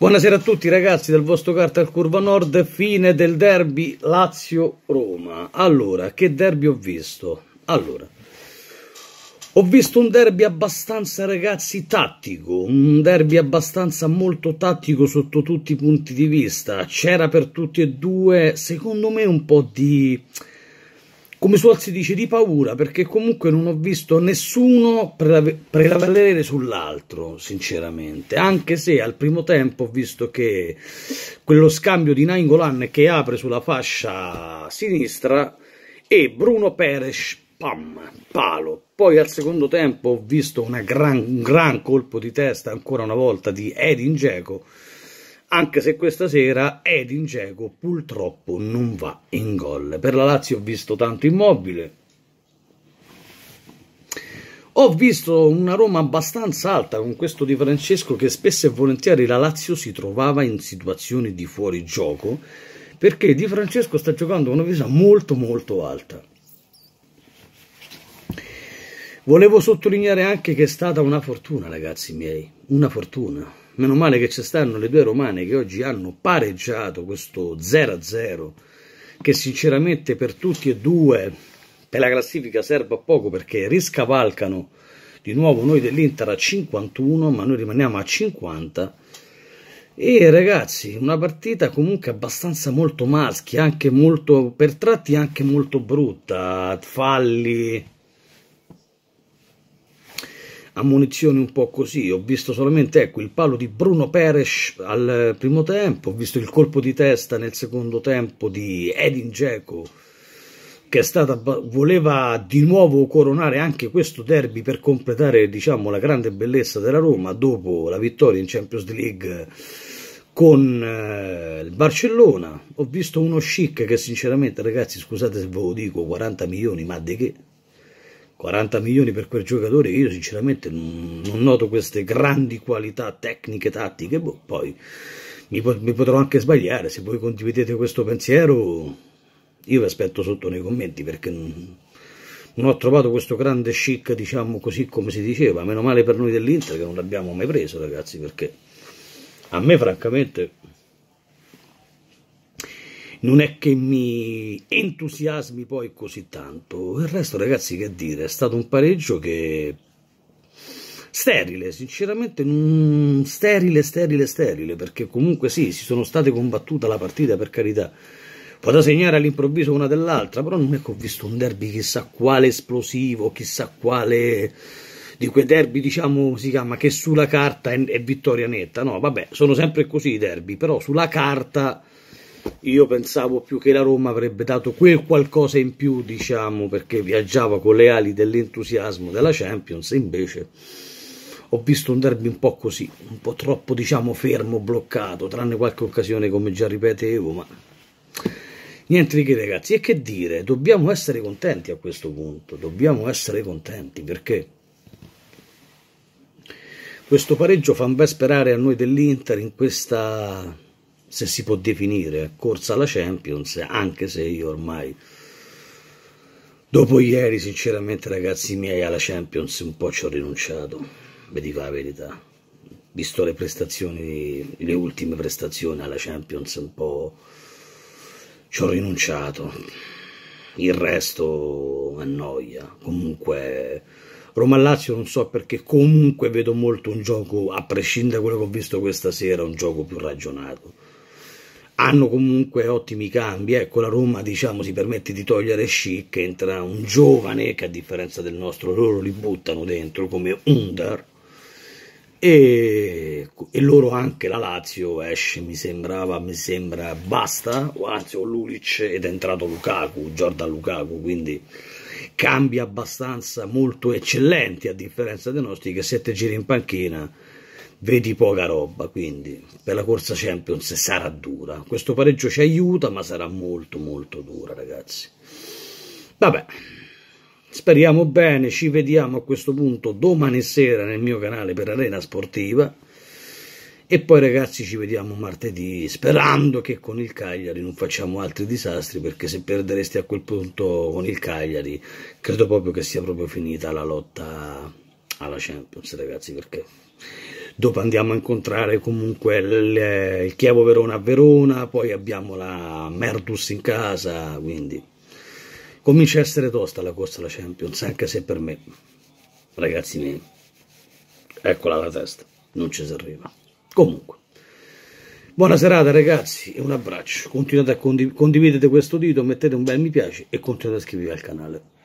Buonasera a tutti ragazzi del vostro carta al Curva Nord, fine del derby Lazio-Roma. Allora, che derby ho visto? Allora, ho visto un derby abbastanza ragazzi tattico, un derby abbastanza molto tattico sotto tutti i punti di vista. C'era per tutti e due, secondo me, un po' di come suol si dice, di paura, perché comunque non ho visto nessuno prevalere sull'altro, sinceramente. Anche se al primo tempo ho visto che quello scambio di Nainggolan che apre sulla fascia sinistra e Bruno Peres, pam, palo. Poi al secondo tempo ho visto gran, un gran colpo di testa ancora una volta di Edin Dzeko anche se questa sera Edin Dzeko purtroppo non va in gol. Per la Lazio ho visto tanto immobile, ho visto una Roma abbastanza alta con questo di Francesco che spesso e volentieri la Lazio si trovava in situazioni di fuori gioco perché Di Francesco sta giocando una visa molto molto alta. Volevo sottolineare anche che è stata una fortuna ragazzi miei, una fortuna. Meno male che ci stanno le due romane che oggi hanno pareggiato questo 0-0, che sinceramente per tutti e due per la classifica serve a poco perché riscavalcano di nuovo noi dell'Inter a 51, ma noi rimaniamo a 50. E ragazzi, una partita comunque abbastanza molto maschia, anche molto per tratti anche molto brutta, falli ammunizioni un po' così. Ho visto solamente ecco, il palo di Bruno Peres al primo tempo, ho visto il colpo di testa nel secondo tempo di Edin Dzeko che stata, voleva di nuovo coronare anche questo derby per completare diciamo, la grande bellezza della Roma dopo la vittoria in Champions League con eh, il Barcellona. Ho visto uno chic che sinceramente ragazzi scusate se ve lo dico 40 milioni ma di che? 40 milioni per quel giocatore, io sinceramente non noto queste grandi qualità tecniche, tattiche, boh, poi mi, mi potrò anche sbagliare, se voi condividete questo pensiero io vi aspetto sotto nei commenti perché non ho trovato questo grande chic, diciamo così come si diceva, meno male per noi dell'Inter che non l'abbiamo mai preso ragazzi perché a me francamente non è che mi entusiasmi poi così tanto. Il resto, ragazzi, che dire, è stato un pareggio che sterile, sinceramente sterile, sterile, sterile, perché comunque sì, si sono state combattute la partita per carità. Può da segnare all'improvviso una dell'altra, però non è che ho visto un derby chissà quale esplosivo, chissà quale di quei derby, diciamo, si chiama che sulla carta è, è vittoria netta. No, vabbè, sono sempre così i derby, però sulla carta io pensavo più che la Roma avrebbe dato quel qualcosa in più, diciamo, perché viaggiava con le ali dell'entusiasmo della Champions, invece ho visto un derby un po' così, un po' troppo, diciamo, fermo, bloccato, tranne qualche occasione come già ripetevo, ma niente di che ragazzi, e che dire, dobbiamo essere contenti a questo punto, dobbiamo essere contenti perché questo pareggio fa un bel sperare a noi dell'Inter in questa se si può definire corsa alla Champions, anche se io ormai dopo ieri, sinceramente, ragazzi miei, alla Champions un po' ci ho rinunciato, vi dico la verità. Visto le prestazioni, le ultime prestazioni alla Champions, un po' ci ho rinunciato. Il resto annoia. Comunque, Roma-Lazio non so perché comunque vedo molto un gioco, a prescindere da quello che ho visto questa sera, un gioco più ragionato hanno comunque ottimi cambi. Ecco, la Roma diciamo, si permette di togliere Schick, entra un giovane che a differenza del nostro loro li buttano dentro come Under. E, e loro anche la Lazio esce, mi sembrava, mi sembra basta, o anzi o Lulic ed è entrato Lukaku, Jordan Lukaku, quindi cambi abbastanza molto eccellenti a differenza dei nostri che sette giri in panchina vedi poca roba, quindi per la corsa Champions sarà dura. Questo pareggio ci aiuta, ma sarà molto molto dura, ragazzi. Vabbè, speriamo bene, ci vediamo a questo punto domani sera nel mio canale per Arena Sportiva. E poi ragazzi ci vediamo martedì, sperando che con il Cagliari non facciamo altri disastri, perché se perderesti a quel punto con il Cagliari, credo proprio che sia proprio finita la lotta alla Champions, ragazzi, perché dopo andiamo a incontrare comunque il, il Chievo Verona a Verona, poi abbiamo la Merdus in casa, quindi comincia a essere tosta la corsa alla Champions, anche se per me, ragazzi miei, eccola la testa, non ci si arriva. Comunque. Buona serata ragazzi e un abbraccio, continuate a condiv condividere questo video, mettete un bel mi piace e continuate a iscrivervi al canale.